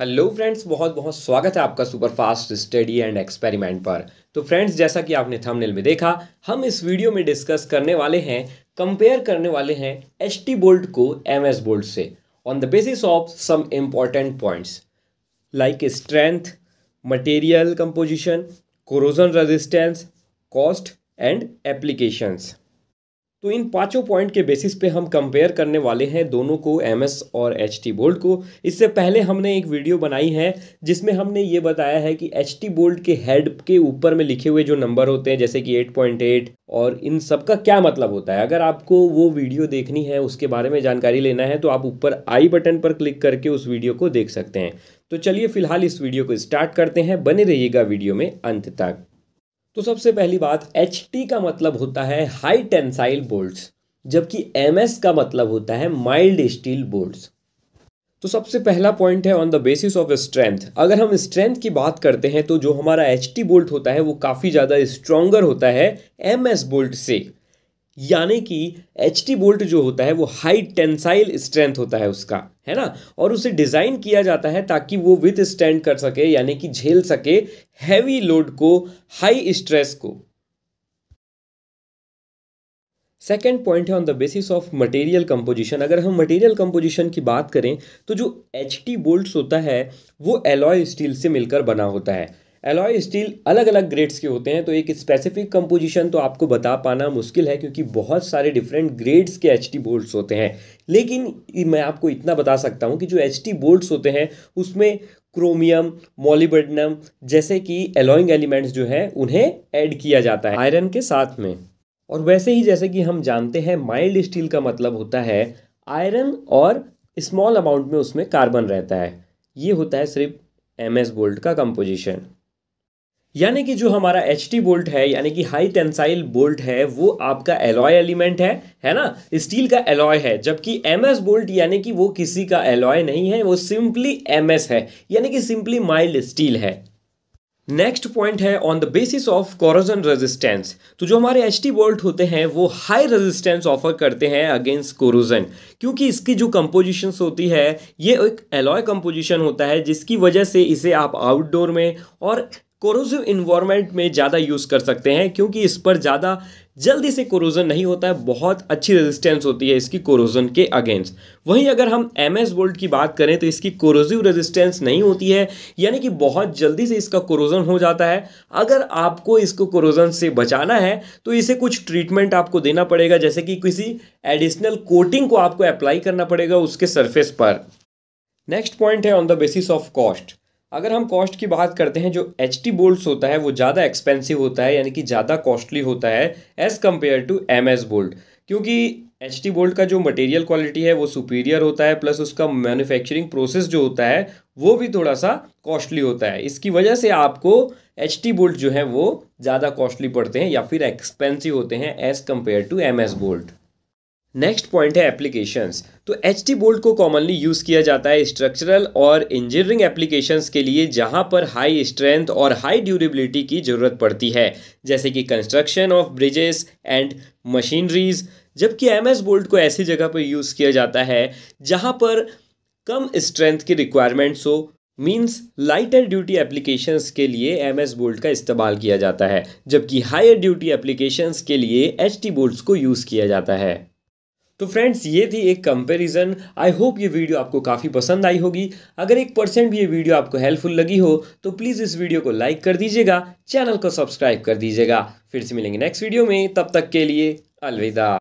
hello friends बहुत बहुत स्वागत है आपका super fast study and experiment पर तो फ्रेंड्स जैसा कि आपने थंबनेल में देखा हम इस वीडियो में डिस्कस करने वाले हैं कंपेयर करने वाले हैं एच टी बोल्ट को एम एस बोल्ट से on the basis of some important points like strength material composition corrosion resistance cost and applications तो इन पांचों पॉइंट के बेसिस पे हम कंपेयर करने वाले हैं दोनों को एम एस और एच टी बोल्ट को इससे पहले हमने एक वीडियो बनाई है जिसमें हमने ये बताया है कि एच टी बोल्ट के हेड के ऊपर में लिखे हुए जो नंबर होते हैं जैसे कि 8.8 और इन सब का क्या मतलब होता है अगर आपको वो वीडियो देखनी है उसके बारे में जानकारी लेना है तो आप ऊपर आई बटन पर क्लिक करके उस वीडियो को देख सकते हैं तो चलिए फिलहाल इस वीडियो को स्टार्ट करते हैं बने रहिएगा वीडियो में अंत तक तो सबसे पहली बात एच का मतलब होता है हाई टेंसाइल बोल्ट्स जबकि एम का मतलब होता है माइल्ड स्टील बोल्ट्स तो सबसे पहला पॉइंट है on the basis of strength अगर हम स्ट्रेंथ की बात करते हैं तो जो हमारा एच टी बोल्ट होता है वो काफ़ी ज़्यादा स्ट्रॉन्गर होता है एम एस बोल्ट से यानी कि एच टी बोल्ट जो होता है वो हाई टेंसाइल स्ट्रेंथ होता है उसका है ना और उसे डिज़ाइन किया जाता है ताकि वो विथ स्टैंड कर सके यानी कि झेल सके हैवी लोड को हाई स्ट्रेस को सेकेंड पॉइंट है on the basis of material composition अगर हम मटेरियल कंपोजिशन की बात करें तो जो एच टी बोल्ट होता है वो एलॉय स्टील से मिलकर बना होता है एलॉय स्टील अलग अलग ग्रेड्स के होते हैं तो एक स्पेसिफिक कंपोजिशन तो आपको बता पाना मुश्किल है क्योंकि बहुत सारे डिफरेंट ग्रेड्स के एच टी बोल्ट्स होते हैं लेकिन मैं आपको इतना बता सकता हूँ कि जो एच टी बोल्ट्स होते हैं उसमें क्रोमियम मोलिबर्डनम जैसे कि एलोइंग एलिमेंट्स जो हैं उन्हें ऐड किया जाता है आयरन के साथ में और वैसे ही जैसे कि हम जानते हैं माइल्ड स्टील का मतलब होता है आयरन और स्मॉल अमाउंट में उसमें कार्बन रहता है ये होता है सिर्फ एम एस बोल्ट का कंपोजिशन यानी कि जो हमारा एच टी बोल्ट है यानी कि हाई टेंसाइल बोल्ट है वो आपका एलॉय एलिमेंट है है ना स्टील का एलॉय है जबकि एम एस बोल्ट यानी कि वो किसी का एलॉय नहीं है वो सिंपली एम एस है यानी कि सिंपली माइल्ड स्टील है नेक्स्ट पॉइंट है on the basis of corrosion resistance तो जो हमारे एच टी बोल्ट होते हैं वो हाई रेजिस्टेंस ऑफर करते हैं अगेंस्ट कोरोजन क्योंकि इसकी जो कंपोजिशन होती है ये एक एलॉय कंपोजिशन होता है जिसकी वजह से इसे आप आउटडोर में और कोरोजिव इन्वायरमेंट में ज़्यादा यूज़ कर सकते हैं क्योंकि इस पर ज़्यादा जल्दी से कोरोजन नहीं होता है बहुत अच्छी रेजिस्टेंस होती है इसकी कोरोजन के अगेंस्ट वहीं अगर हम एम एस वोल्ट की बात करें तो इसकी कोरोजिव रेजिस्टेंस नहीं होती है यानी कि बहुत जल्दी से इसका कोरोजन हो जाता है अगर आपको इसको कोरोजन से बचाना है तो इसे कुछ ट्रीटमेंट आपको देना पड़ेगा जैसे कि किसी एडिशनल कोटिंग को आपको अप्लाई करना पड़ेगा उसके सर्फेस पर नेक्स्ट पॉइंट है on the basis of cost अगर हम कॉस्ट की बात करते हैं जो एच टी बोल्ट होता है वो ज़्यादा एक्सपेंसिव होता है यानी कि ज़्यादा कॉस्टली होता है as compare to M S bolt क्योंकि एच टी बोल्ट का जो मटेरियल क्वालिटी है वो सुपीरियर होता है प्लस उसका मैन्युफैक्चरिंग प्रोसेस जो होता है वो भी थोड़ा सा कॉस्टली होता है इसकी वजह से आपको एच टी बोल्ट जो है वो ज़्यादा कॉस्टली पड़ते हैं या फिर एक्सपेंसिव होते हैं as compare to M S bolt next point है एप्लीकेशंस तो एच टी बोल्ट को कॉमनली यूज़ किया जाता है स्ट्रक्चरल और इंजीनियरिंग एप्लीकेशंस के लिए जहां पर हाई स्ट्रेंथ और हाई ड्यूरेबिलिटी की ज़रूरत पड़ती है जैसे कि construction of bridges and machineries जबकि एम एस बोल्ट को ऐसी जगह पर यूज़ किया जाता है जहाँ पर कम स्ट्रेंथ की रिक्वायरमेंट्स हो मीन्स लाइटर ड्यूटी एप्लीकेशंस के लिए एम एस बोल्ट का इस्तेमाल किया जाता है जबकि हायर ड्यूटी एप्लीकेशंस के लिए एच टी बोल्ट को यूज़ किया जाता है तो फ्रेंड्स ये थी एक कंपैरिजन आई होप ये वीडियो आपको काफ़ी पसंद आई होगी अगर एक परसेंट भी ये वीडियो आपको हेल्पफुल लगी हो तो प्लीज़ इस वीडियो को लाइक कर दीजिएगा चैनल को सब्सक्राइब कर दीजिएगा फिर से मिलेंगे नेक्स्ट वीडियो में तब तक के लिए अलविदा